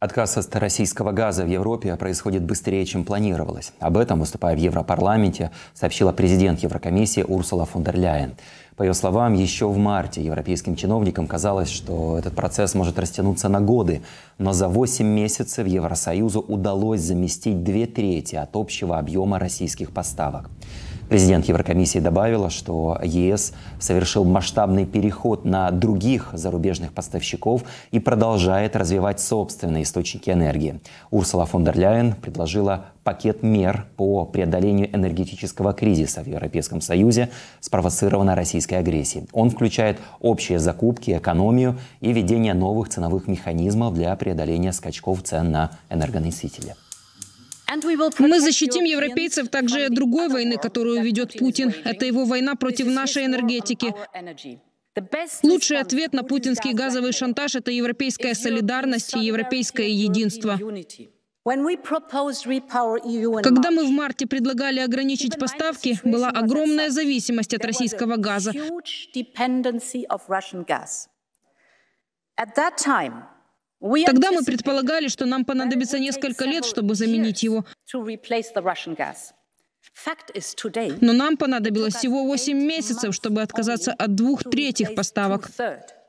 Отказ от российского газа в Европе происходит быстрее, чем планировалось. Об этом, выступая в Европарламенте, сообщила президент Еврокомиссии Урсула фон дер Ляйен. По ее словам, еще в марте европейским чиновникам казалось, что этот процесс может растянуться на годы, но за 8 месяцев Евросоюзу удалось заместить две трети от общего объема российских поставок. Президент Еврокомиссии добавила, что ЕС совершил масштабный переход на других зарубежных поставщиков и продолжает развивать собственные источники энергии. Урсула фон дер Ляйен предложила пакет мер по преодолению энергетического кризиса в Европейском Союзе, спровоцированной российской агрессией. Он включает общие закупки, экономию и введение новых ценовых механизмов для преодоления скачков цен на энергоносители. Мы защитим европейцев также от другой войны, которую ведет Путин. Это его война против нашей энергетики. Лучший ответ на путинский газовый шантаж – это европейская солидарность и европейское единство. E Когда мы в марте предлагали ограничить поставки, была огромная зависимость от российского газа. Тогда мы предполагали, что нам понадобится несколько лет, чтобы заменить его. Но нам понадобилось всего 8 месяцев, чтобы отказаться от двух третьих поставок.